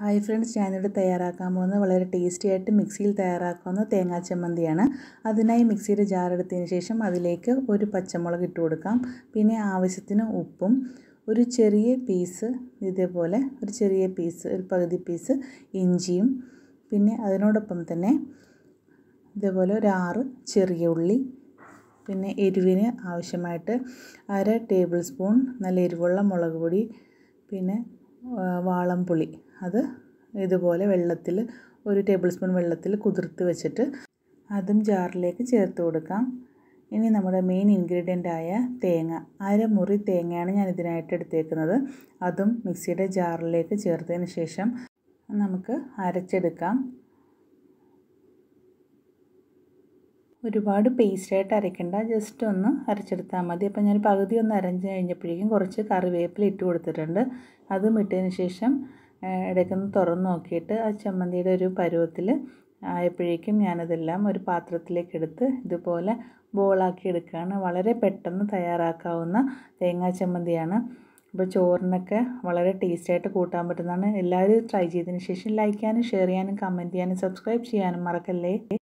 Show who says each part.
Speaker 1: hi friends ഞാനിവിടെ തയ്യാറാക്കാൻ പോകുന്നത് വളരെ ടേസ്റ്റി ആയിട്ട് മിക്സിയിൽ തയ്യാറാക്കുന്ന തേങ്ങാ ചമ്മന്തിയാണ് അതിനായി മിക്സിയുടെ ജാർ എടുത്തതിന് ശേഷം അതിലേക്ക് ഒരു പച്ചമുളക് ഇട്ട് കൊടുക്കാം പിന്നെ ആവശ്യത്തിന് ഉപ്പും ഒരു ചെറിയ പീസ് ഇതേപോലെ ഒരു ചെറിയ പീസ് ഒരു പകുതി പീസ് ഇഞ്ചിയും പിന്നെ അതിനോടൊപ്പം തന്നെ ഇതേപോലെ ഒരു ആറ് ചെറിയ ഉള്ളി പിന്നെ എരിവിന് ആവശ്യമായിട്ട് അര ടേബിൾ സ്പൂൺ നല്ല എരിവുള്ള മുളക് പൊടി പിന്നെ വാളംപുളി അത് ഇതുപോലെ വെള്ളത്തിൽ ഒരു ടേബിൾ സ്പൂൺ വെള്ളത്തിൽ കുതിർത്ത് വെച്ചിട്ട് അതും ജാറിലേക്ക് ചേർത്ത് കൊടുക്കാം ഇനി നമ്മുടെ മെയിൻ ഇൻഗ്രീഡിയൻ്റായ തേങ്ങ അരമുറി തേങ്ങയാണ് ഞാൻ ഇതിനായിട്ട് എടുത്തേക്കുന്നത് അതും മിക്സിയുടെ ജാറിലേക്ക് ചേർത്തതിന് ശേഷം നമുക്ക് അരച്ചെടുക്കാം ഒരുപാട് പേസ്റ്റായിട്ട് അരയ്ക്കണ്ട ജസ്റ്റ് ഒന്ന് അരച്ചെടുത്താൽ മതി അപ്പോൾ ഞാൻ പകുതി ഒന്ന് അരഞ്ഞ് കഴിഞ്ഞപ്പോഴേക്കും കുറച്ച് കറിവേപ്പില ഇട്ട് കൊടുത്തിട്ടുണ്ട് അതും ഇട്ടതിന് ശേഷം ഇടയ്ക്കൊന്ന് തുറന്ന് നോക്കിയിട്ട് ആ ചമ്മന്തിയുടെ ഒരു പരുവത്തിൽ ആയപ്പോഴേക്കും ഞാനതെല്ലാം ഒരു പാത്രത്തിലേക്ക് ഇതുപോലെ ബോളാക്കി എടുക്കുകയാണ് വളരെ പെട്ടെന്ന് തയ്യാറാക്കാവുന്ന തേങ്ങാ ചമ്മന്തിയാണ് അപ്പോൾ ചോറിനൊക്കെ വളരെ ടേസ്റ്റായിട്ട് കൂട്ടാൻ പറ്റുന്നതാണ് എല്ലാവരും ട്രൈ ചെയ്തതിന് ശേഷം ലൈക്ക് ചെയ്യാനും ഷെയർ ചെയ്യാനും കമൻറ്റ് ചെയ്യാനും സബ്സ്ക്രൈബ് ചെയ്യാനും മറക്കല്ലേ